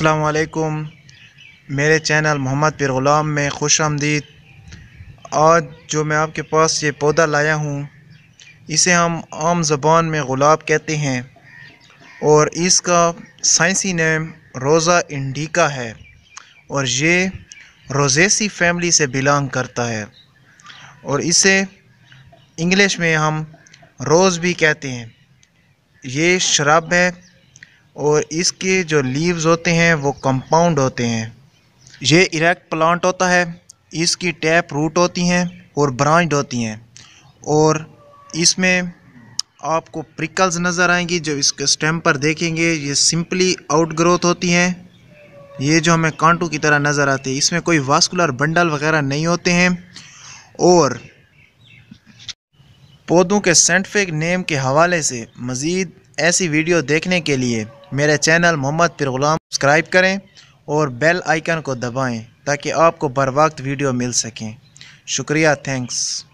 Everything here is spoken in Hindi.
अलकुम मेरे चैनल मोहम्मद पिर ग़ुलाम में खुश आमदीद आज जो मैं आपके पास ये पौधा लाया हूँ इसे हम आम जबान में गुलाब कहते हैं और इसका साइंसी नेम रोज़ा इंडिका है और ये रोजेसी फैमिली से बिलोंग करता है और इसे इंग्लिश में हम रोज़ भी कहते हैं ये शराब है और इसके जो लीव्स होते हैं वो कंपाउंड होते हैं ये इरेक्ट प्लांट होता है इसकी टैप रूट होती हैं और ब्रांच होती हैं और इसमें आपको प्रिकल्स नज़र आएंगी जो इसके स्टेम पर देखेंगे ये सिंपली आउट ग्रोथ होती हैं ये जो हमें कांटू की तरह नज़र आते हैं इसमें कोई वास्कुलर बंडल वगैरह नहीं होते हैं और पौधों के सेंटफिक नेम के हवाले से मज़ीद ऐसी वीडियो देखने के लिए मेरे चैनल मोहम्मद पिर गुलाम सब्सक्राइब करें और बेल आइकन को दबाएं ताकि आपको बर वक्त वीडियो मिल सकें शुक्रिया थैंक्स